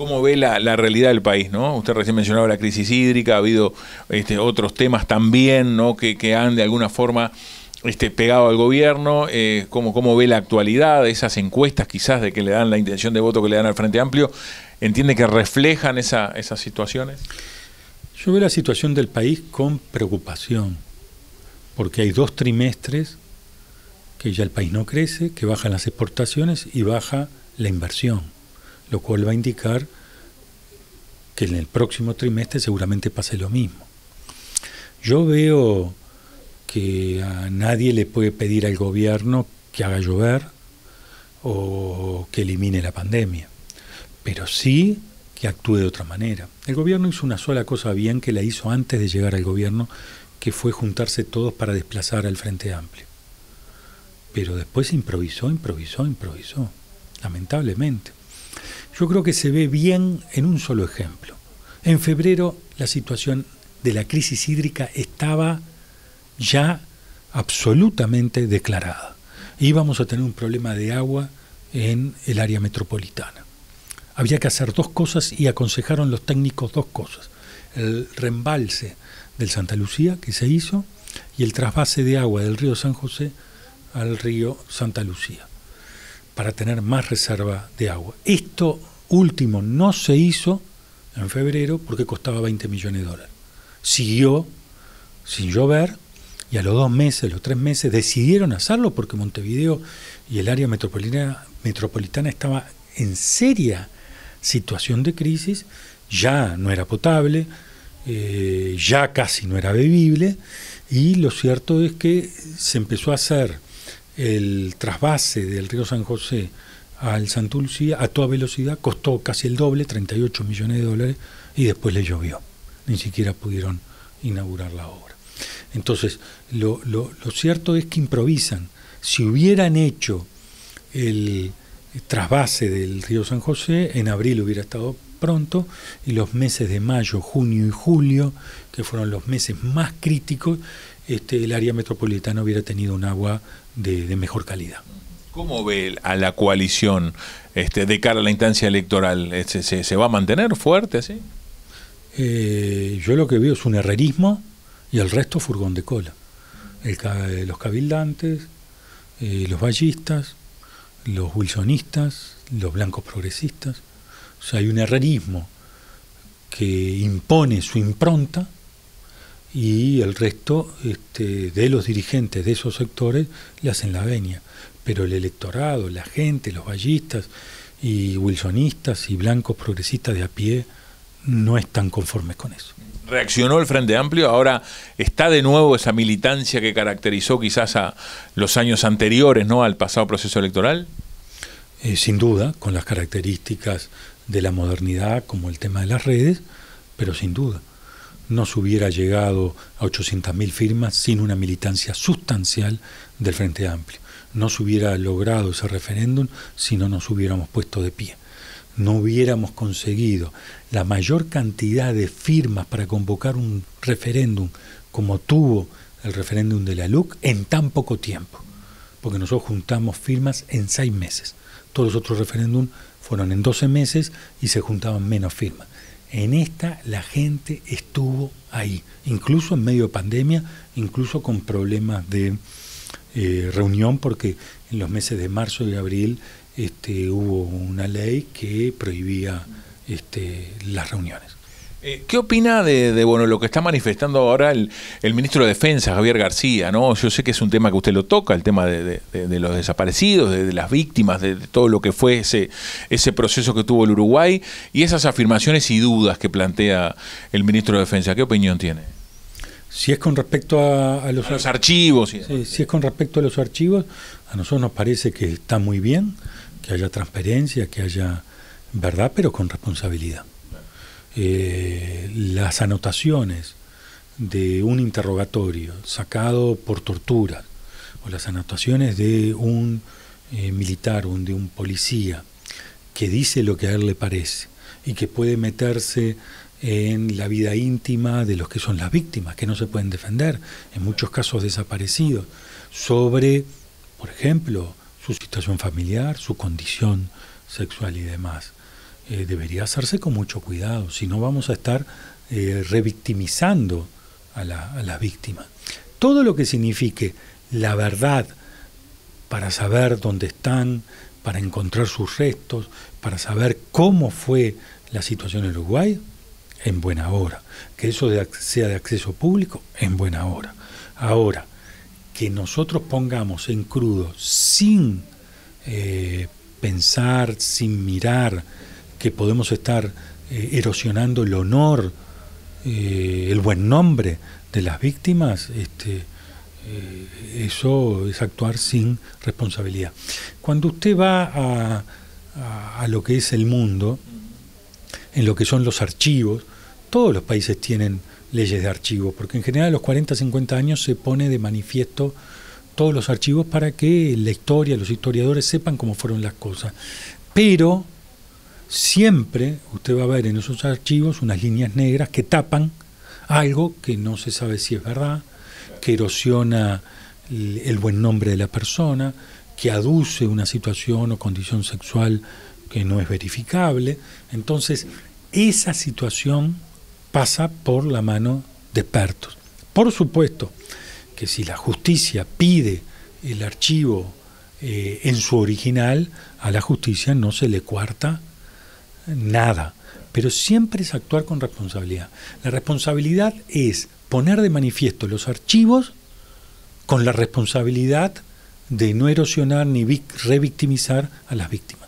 ¿Cómo ve la, realidad del país? ¿no? Usted recién mencionaba la crisis hídrica, ha habido este, otros temas también que, han de alguna forma este, pegado al gobierno, eh, cómo, ve la actualidad, de esas encuestas quizás de que le dan la intención de voto que le dan al Frente Amplio, ¿entiende que reflejan esas situaciones? Yo veo la situación del país con preocupación, porque hay dos trimestres que ya el país no crece, que bajan las exportaciones y baja la inversión lo cual va a indicar que en el próximo trimestre seguramente pase lo mismo. Yo veo que a nadie le puede pedir al gobierno que haga llover o que elimine la pandemia, pero sí que actúe de otra manera. El gobierno hizo una sola cosa bien que la hizo antes de llegar al gobierno, que fue juntarse todos para desplazar al Frente Amplio. Pero después improvisó, improvisó, improvisó, lamentablemente yo creo que se ve bien en un solo ejemplo. En febrero la situación de la crisis hídrica estaba ya absolutamente declarada. Íbamos a tener un problema de agua en el área metropolitana. Había que hacer dos cosas y aconsejaron los técnicos dos cosas. El reembalse del Santa Lucía, que se hizo, y el trasvase de agua del río San José al río Santa Lucía para tener más reserva de agua. Esto último no se hizo en febrero porque costaba 20 millones de dólares. Siguió sin llover y a los dos meses, los tres meses, decidieron hacerlo porque Montevideo y el área metropolitana, metropolitana estaba en seria situación de crisis, ya no era potable, eh, ya casi no era bebible, y lo cierto es que se empezó a hacer el trasvase del río San José al Santulcía a toda velocidad costó casi el doble, 38 millones de dólares, y después le llovió. Ni siquiera pudieron inaugurar la obra. Entonces, lo, lo cierto es que improvisan. Si hubieran hecho el trasvase del río San José, en abril hubiera estado pronto y los meses de mayo, junio y julio, que fueron los meses más críticos, este, el área metropolitana hubiera tenido un agua de, mejor calidad. ¿Cómo ve a la coalición este, de cara a la instancia electoral? ¿Se, va a mantener fuerte así? Eh, yo lo que veo es un herrerismo y el resto furgón de cola. Eh, los cabildantes, eh, los ballistas, los wilsonistas, los blancos progresistas. O sea, hay un herrerismo que impone su impronta y el resto este, de los dirigentes de esos sectores le hacen la venia. Pero el electorado, la gente, los vallistas y wilsonistas y blancos progresistas de a pie no están conformes con eso. Reaccionó el Frente Amplio, ahora está de nuevo esa militancia que caracterizó quizás a los años anteriores, ¿no? Al pasado proceso electoral. Eh, sin duda, con las características de la modernidad, como el tema de las redes, pero sin duda no se hubiera llegado a 800.000 firmas sin una militancia sustancial del Frente Amplio. No se hubiera logrado ese referéndum si no nos hubiéramos puesto de pie. No hubiéramos conseguido la mayor cantidad de firmas para convocar un referéndum como tuvo el referéndum de la LUC en tan poco tiempo. Porque nosotros juntamos firmas en seis meses. Todos los otros referéndums fueron en 12 meses y se juntaban menos firmas. En esta la gente estuvo ahí, incluso en medio de pandemia, incluso con problemas de eh, reunión, porque en los meses de marzo y abril este, hubo una ley que prohibía este, las reuniones. Eh, ¿Qué opina de, bueno lo que está manifestando ahora el, ministro de Defensa, Javier García? ¿no? Yo sé que es un tema que usted lo toca, el tema de, los desaparecidos, de, las víctimas, de, todo lo que fue ese, ese proceso que tuvo el Uruguay y esas afirmaciones y dudas que plantea el ministro de Defensa. ¿Qué opinión tiene? Si es con respecto a, los, archivos. si es con respecto a los archivos, a nosotros nos parece que está muy bien que haya transparencia, que haya verdad, pero con responsabilidad. Eh, las anotaciones de un interrogatorio sacado por tortura, o las anotaciones de un eh, militar o de un policía que dice lo que a él le parece y que puede meterse en la vida íntima de los que son las víctimas, que no se pueden defender, en muchos casos desaparecidos, sobre, por ejemplo, su situación familiar, su condición sexual y demás. Eh, debería hacerse con mucho cuidado, si no vamos a estar eh, revictimizando a la, víctima. Todo lo que signifique la verdad para saber dónde están, para encontrar sus restos, para saber cómo fue la situación en Uruguay, en buena hora. Que eso sea de acceso público, en buena hora. Ahora, que nosotros pongamos en crudo, sin eh, pensar, sin mirar, que podemos estar eh, erosionando el honor, eh, el buen nombre de las víctimas, este, eh, eso es actuar sin responsabilidad. Cuando usted va a, lo que es el mundo, en lo que son los archivos, todos los países tienen leyes de archivos, porque en general a los 40, 50 años se pone de manifiesto todos los archivos para que la historia, los historiadores sepan cómo fueron las cosas. Pero siempre usted va a ver en esos archivos unas líneas negras que tapan algo que no se sabe si es verdad, que erosiona el buen nombre de la persona, que aduce una situación o condición sexual que no es verificable. Entonces, esa situación pasa por la mano de expertos. Por supuesto que si la justicia pide el archivo eh, en su original, a la justicia no se le cuarta nada, pero siempre es actuar con responsabilidad. La responsabilidad es poner de manifiesto los archivos con la responsabilidad de no erosionar ni revictimizar a las víctimas.